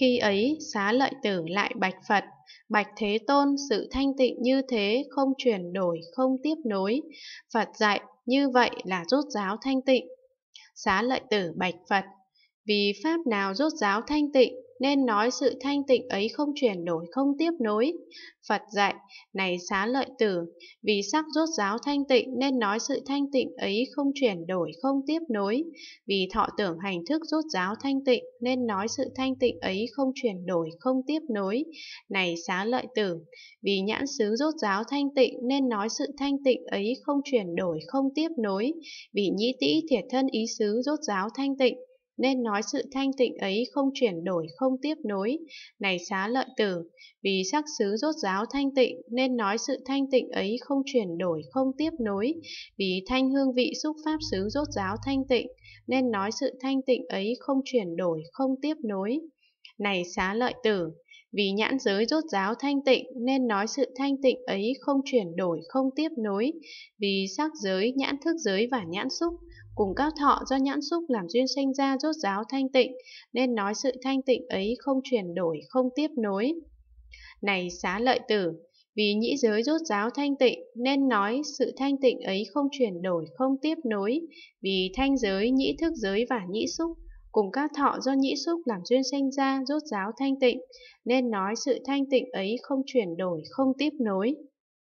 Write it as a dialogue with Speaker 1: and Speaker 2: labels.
Speaker 1: Khi ấy, xá lợi tử lại bạch Phật, bạch Thế Tôn sự thanh tịnh như thế, không chuyển đổi, không tiếp nối. Phật dạy, như vậy là rốt giáo thanh tịnh. Xá lợi tử bạch Phật, vì pháp nào rốt giáo thanh tịnh nên nói sự thanh tịnh ấy không chuyển đổi, không tiếp nối. Phật dạy, này xá lợi tử, vì sắc rốt giáo thanh tịnh nên nói sự thanh tịnh ấy không chuyển đổi, không tiếp nối. Vì thọ tưởng hành thức rốt giáo thanh tịnh nên nói sự thanh tịnh ấy không chuyển đổi, không tiếp nối. Này xá lợi tử, vì nhãn xứ rốt giáo thanh tịnh nên nói sự thanh tịnh ấy không chuyển đổi, không tiếp nối. Vì nhĩ tĩ thiệt thân ý xứ rốt giáo thanh tịnh nên nói sự thanh tịnh ấy không chuyển đổi không tiếp nối này xá lợi tử vì sắc xứ rốt ráo thanh tịnh nên nói sự thanh tịnh ấy không chuyển đổi không tiếp nối vì thanh hương vị xúc pháp xứ rốt ráo thanh tịnh nên nói sự thanh tịnh ấy không chuyển đổi không tiếp nối này xá lợi tử, vì nhãn giới rốt ráo thanh tịnh nên nói sự thanh tịnh ấy không chuyển đổi, không tiếp nối. Vì sắc giới, nhãn thức giới và nhãn xúc cùng các thọ do nhãn xúc làm duyên sinh ra rốt ráo thanh tịnh nên nói sự thanh tịnh ấy không chuyển đổi, không tiếp nối. Này xá lợi tử, vì nhĩ giới rốt ráo thanh tịnh nên nói sự thanh tịnh ấy không chuyển đổi, không tiếp nối. Vì thanh giới, nhĩ thức giới và nhĩ xúc cùng các thọ do nhĩ xúc làm duyên sinh ra rốt ráo thanh tịnh, nên nói sự thanh tịnh ấy không chuyển đổi, không tiếp nối.